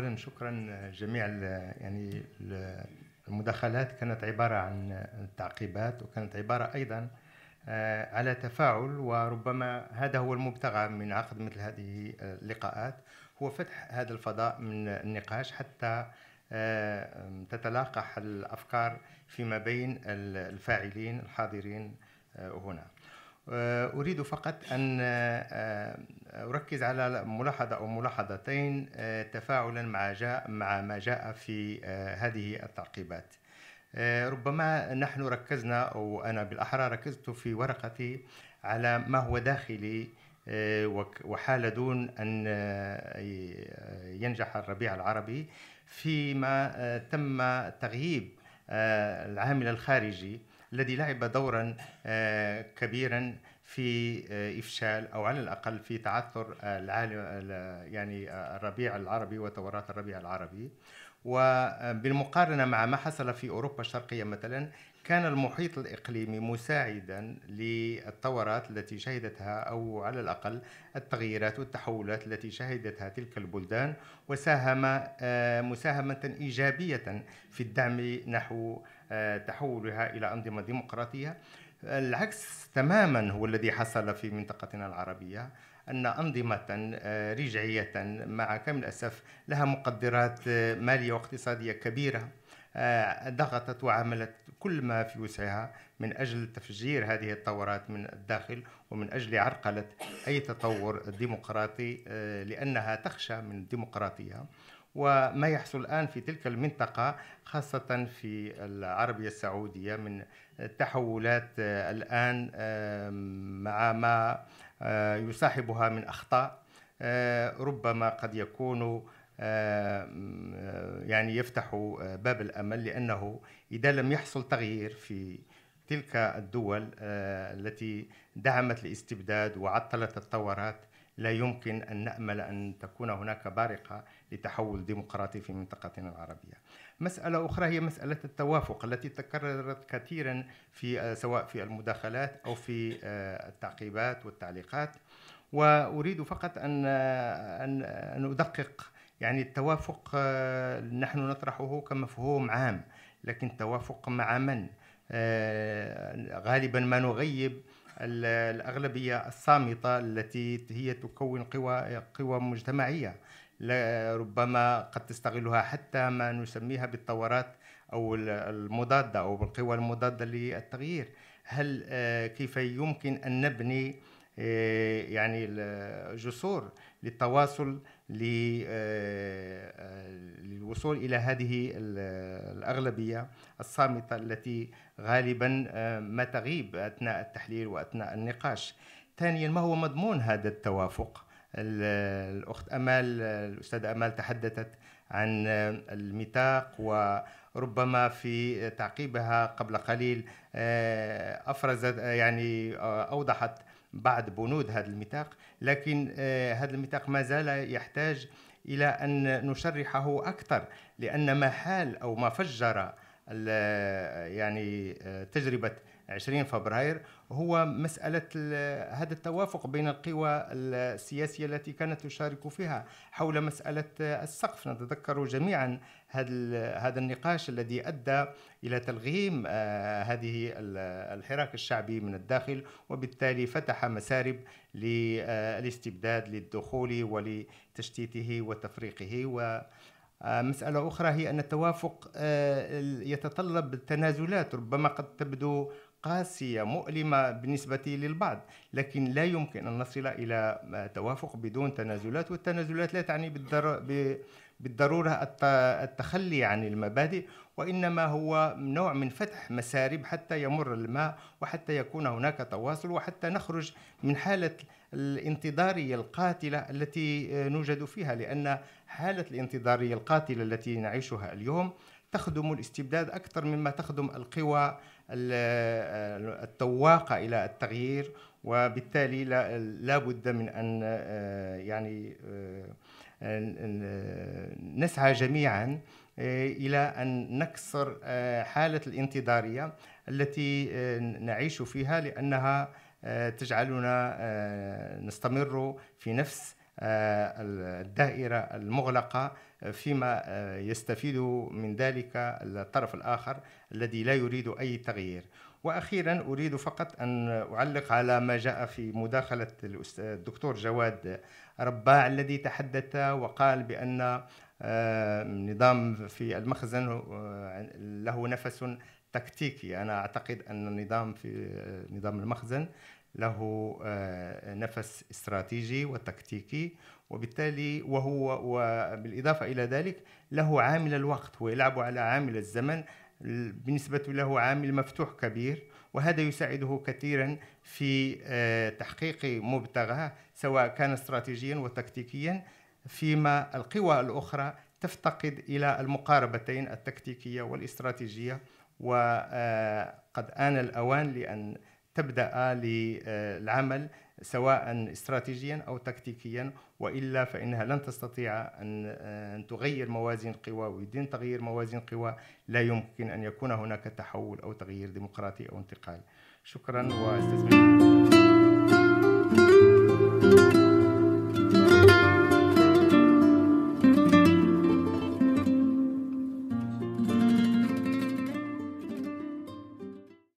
اولا شكرا جميع يعني المداخلات كانت عباره عن تعقيبات وكانت عباره ايضا آه، على تفاعل وربما هذا هو المبتغى من عقد مثل هذه اللقاءات هو فتح هذا الفضاء من النقاش حتى آه، تتلاقح الافكار فيما بين الفاعلين الحاضرين آه، هنا آه، أريد فقط أن آه، آه، أركز على ملاحظة أو ملاحظتين تفاعلا مع جاء مع ما جاء في هذه التعقيبات ربما نحن ركزنا أو أنا بالأحرى ركزت في ورقتي على ما هو داخلي وحال دون أن ينجح الربيع العربي فيما تم تغييب العامل الخارجي الذي لعب دورا آه، كبيرا في آه، افشال او على الاقل في تعثر العالم يعني آه، الربيع العربي وثورات الربيع العربي وبالمقارنه مع ما حصل في اوروبا الشرقيه مثلا كان المحيط الاقليمي مساعدا للثورات التي شهدتها او على الاقل التغييرات والتحولات التي شهدتها تلك البلدان وساهم مساهمه ايجابيه في الدعم نحو تحولها إلى أنظمة ديمقراطية العكس تماما هو الذي حصل في منطقتنا العربية أن أنظمة آه، رجعية مع كامل الأسف لها مقدرات آه، مالية واقتصادية كبيرة آه، ضغطت وعملت كل ما في وسعها من أجل تفجير هذه الثورات من الداخل ومن أجل عرقلة أي تطور ديمقراطي لأنها تخشى من الديمقراطية وما يحصل الآن في تلك المنطقة خاصة في العربية السعودية من تحولات آه، الآن مع ما آه، يصاحبها من أخطاء آه، ربما قد يكون يعني يفتح باب الامل لانه اذا لم يحصل تغيير في تلك الدول التي دعمت الاستبداد وعطلت الثورات لا يمكن أن نأمل أن تكون هناك بارقة لتحول ديمقراطي في منطقتنا العربية مسألة أخرى هي مسألة التوافق التي تكررت كثيرا في سواء في المداخلات أو في آه، التعقيبات والتعليقات وأريد فقط أن أن أن أدقق يعني التوافق آه، نحن نطرحه كمفهوم عام لكن التوافق مع من آه، غالبا ما نغيب الأغلبية الصامتة التي هي تكون قوى قوى مجتمعية ربما قد تستغلها حتى ما نسميها بالثورات أو المضادة أو بالقوى المضادة للتغيير هل آه، كيف يمكن أن نبني آه، يعني جسور للتواصل آه، آه، للوصول الى هذه الاغلبيه الصامته التي غالبا ما تغيب اثناء التحليل واثناء النقاش. ثانيا ما هو مضمون هذا التوافق؟ الاخت امال الاستاذه امال تحدثت عن الميثاق وربما في تعقيبها قبل قليل افرزت يعني اوضحت بعض بنود هذا الميثاق لكن آه، هذا الميثاق ما زال يحتاج إلى أن نشرحه أكثر لأن ما حال أو ما فجر يعني آه، تجربة 20 فبراير هو مسألة هذا التوافق بين القوى السياسية التي كانت تشارك فيها حول مسألة السقف نتذكر جميعا هذا النقاش الذي أدى إلى تلغيم آه، هذه الحراك الشعبي من الداخل وبالتالي فتح مسارب للاستبداد آه، للدخول ولتشتيته وتفريقه و آه، مسألة أخرى هي أن التوافق آه، يتطلب تنازلات ربما قد تبدو قاسية مؤلمة بالنسبة للبعض لكن لا يمكن أن نصل إلى آه، توافق بدون تنازلات والتنازلات لا تعني بالضرورة التخلي عن المبادئ وإنما هو نوع من فتح مسارب حتى يمر الماء وحتى يكون هناك تواصل وحتى نخرج من حالة الانتظاريه القاتله التي آه، نوجد فيها لان حاله الانتظاريه القاتله التي نعيشها اليوم تخدم الاستبداد اكثر مما تخدم القوى آه، التواقه الى التغيير وبالتالي لا بد من ان آه، يعني نسعى جميعا الى ان نكسر حاله الانتظاريه التي نعيش فيها لانها آه، تجعلنا آه، نستمر في نفس آه، الدائرة المغلقة فيما يستفيد من ذلك الطرف الآخر الذي لا يريد أي تغيير واخيرا اريد فقط ان اعلق على ما جاء في مداخله الدكتور جواد رباع الذي تحدث وقال بان نظام في المخزن له نفس تكتيكي انا اعتقد ان النظام في نظام المخزن له آه، نفس استراتيجي وتكتيكي وبالتالي وهو وبالاضافه الى ذلك له عامل الوقت ويلعب على عامل الزمن بالنسبه له عامل مفتوح كبير وهذا يساعده كثيرا في آه، تحقيق مبتغاه سواء كان استراتيجيا وتكتيكيا فيما القوى الاخرى تفتقد الى المقاربتين التكتيكيه والاستراتيجيه وقد آن الأوان لأن تبدأ للعمل سواء استراتيجيا أو تكتيكيا وإلا فإنها لن تستطيع أن تغير موازين قوى ودين تغيير موازين قوى لا يمكن أن يكون هناك تحول أو تغيير ديمقراطي أو انتقال شكرا واستسلم